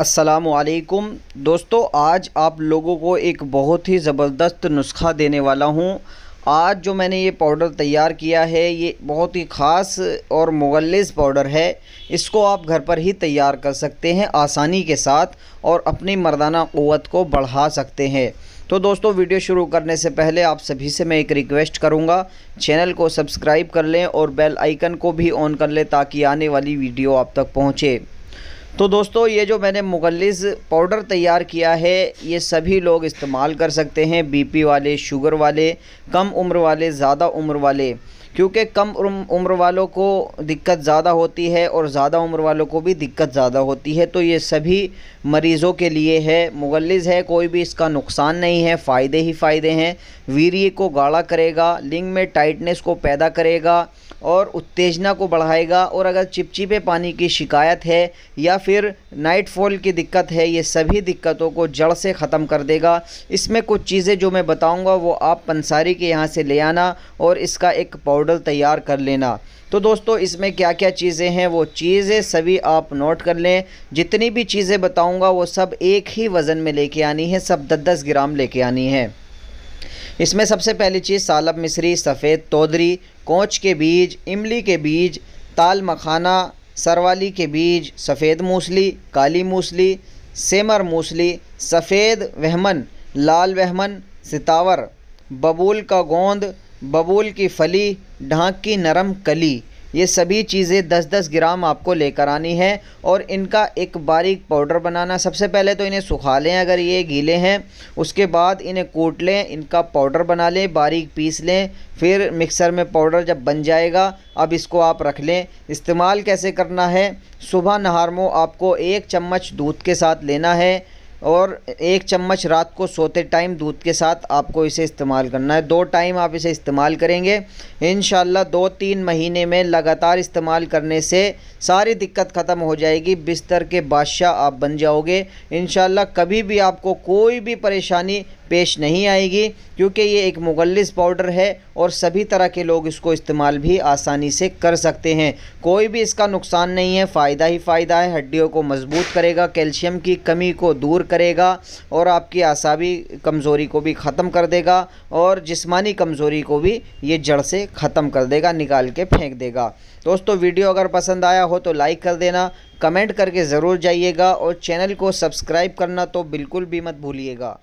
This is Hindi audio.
असलकुम दोस्तों आज आप लोगों को एक बहुत ही ज़बरदस्त नुस्खा देने वाला हूँ आज जो मैंने ये पाउडर तैयार किया है ये बहुत ही ख़ास और मुगलस पाउडर है इसको आप घर पर ही तैयार कर सकते हैं आसानी के साथ और अपनी मर्दाना क़वत को बढ़ा सकते हैं तो दोस्तों वीडियो शुरू करने से पहले आप सभी से मैं एक रिक्वेस्ट करूंगा चैनल को सब्सक्राइब कर लें और बेल आइकन को भी ऑन कर लें ताकि आने वाली वीडियो आप तक पहुंचे तो दोस्तों ये जो मैंने मुगलिस पाउडर तैयार किया है ये सभी लोग इस्तेमाल कर सकते हैं बीपी वाले शुगर वाले कम उम्र वाले ज़्यादा उम्र वाले क्योंकि कम उम्र वालों को दिक्कत ज़्यादा होती है और ज़्यादा उम्र वालों को भी दिक्कत ज़्यादा होती है तो ये सभी मरीज़ों के लिए है मुगलिस है कोई भी इसका नुकसान नहीं है फ़ायदे ही फ़ायदे हैं वीर्य को गाढ़ा करेगा लिंग में टाइटनेस को पैदा करेगा और उत्तेजना को बढ़ाएगा और अगर चिपचिपे पानी की शिकायत है या फिर नाइटफॉल की दिक्कत है ये सभी दिक्कतों को जड़ से ख़त्म कर देगा इसमें कुछ चीज़ें जो मैं बताऊंगा वो आप पंसारी के यहाँ से ले आना और इसका एक पाउडर तैयार कर लेना तो दोस्तों इसमें क्या क्या चीज़ें हैं वो चीज़ें सभी आप नोट कर लें जितनी भी चीज़ें बताऊँगा वो सब एक ही वज़न में लेके आनी है सब दस दस ग्राम लेके आनी है इसमें सबसे पहली चीज़ सालब मिसरी सफ़ेद तोदरी कोच के बीज इमली के बीज ताल मखाना सरवाली के बीज सफ़ेद मूसली काली मूसली सेमर मूसली सफ़ेद वहमन लाल वहमन सितावर बबूल का गोंद बबूल की फली ढाक की नरम कली ये सभी चीज़ें 10-10 ग्राम आपको लेकर आनी है और इनका एक बारीक पाउडर बनाना सबसे पहले तो इन्हें सुखा लें अगर ये गीले हैं उसके बाद इन्हें कूट लें इनका पाउडर बना लें बारीक पीस लें फिर मिक्सर में पाउडर जब बन जाएगा अब इसको आप रख लें इस्तेमाल कैसे करना है सुबह नहारमो आपको एक चम्मच दूध के साथ लेना है और एक चम्मच रात को सोते टाइम दूध के साथ आपको इसे इस्तेमाल करना है दो टाइम आप इसे इस्तेमाल करेंगे इन दो तीन महीने में लगातार इस्तेमाल करने से सारी दिक्कत ख़त्म हो जाएगी बिस्तर के बादशाह आप बन जाओगे इन कभी भी आपको कोई भी परेशानी पेश नहीं आएगी क्योंकि ये एक मुगलस पाउडर है और सभी तरह के लोग इसको इस्तेमाल भी आसानी से कर सकते हैं कोई भी इसका नुकसान नहीं है फ़ायदा ही फ़ायदा है हड्डियों को मजबूत करेगा कैल्शियम की कमी को दूर करेगा और आपकी आसाबी कमज़ोरी को भी ख़त्म कर देगा और जिसमानी कमज़ोरी को भी ये जड़ से ख़त्म कर देगा निकाल के फेंक देगा दोस्तों वीडियो अगर पसंद आया हो तो लाइक कर देना कमेंट करके ज़रूर जाइएगा और चैनल को सब्सक्राइब करना तो बिल्कुल भी मत भूलिएगा